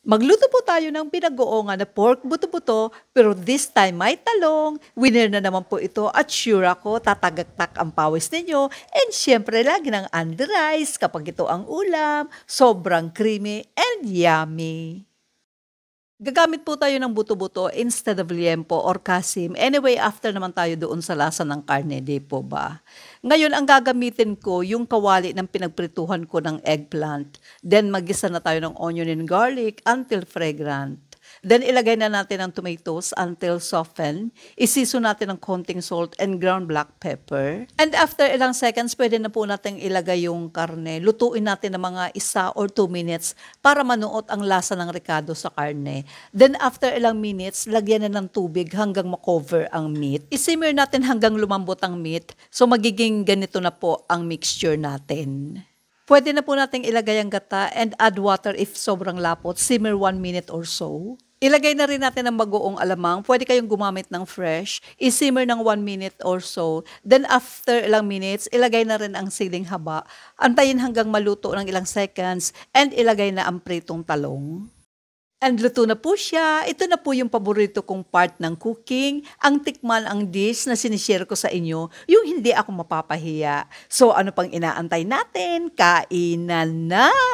Magluto po tayo ng pinag-oonga na pork buto-buto, pero this time may talong. Winner na naman po ito at sure ako tatagaktak ang pawis ninyo. And syempre lagi ng under rice kapag ito ang ulam. Sobrang creamy and yummy gagamit po tayo ng buto-buto instead of liempo or kasim. Anyway, after naman tayo doon sa lasa ng karne, di po ba? Ngayon, ang gagamitin ko, yung kawali ng pinagprituhan ko ng eggplant. Then, magisa na tayo ng onion and garlic until fragrant. Then ilagay na natin ang tomatoes until softened. Isiso natin ng konting salt and ground black pepper. And after ilang seconds, pwede na po natin ilagay yung karne. Lutuin natin ng mga isa or two minutes para manuot ang lasa ng ricado sa karne. Then after ilang minutes, lagyan na ng tubig hanggang makover ang meat. Isimmer natin hanggang lumambot ang meat. So magiging ganito na po ang mixture natin. Pwede na po nating ilagay ang gata and add water if sobrang lapot. Simmer 1 minute or so. Ilagay na rin natin ang bagoong alamang. Pwede kayong gumamit ng fresh. Isimmer simmer ng 1 minute or so. Then after ilang minutes, ilagay na rin ang siling haba. Antayin hanggang maluto ng ilang seconds and ilagay na ang pritong talong. And luto na po siya. Ito na po yung paborito kong part ng cooking. Ang tikman ang dish na sinishare ko sa inyo, yung hindi ako mapapahiya. So ano pang inaantay natin? Kainan na!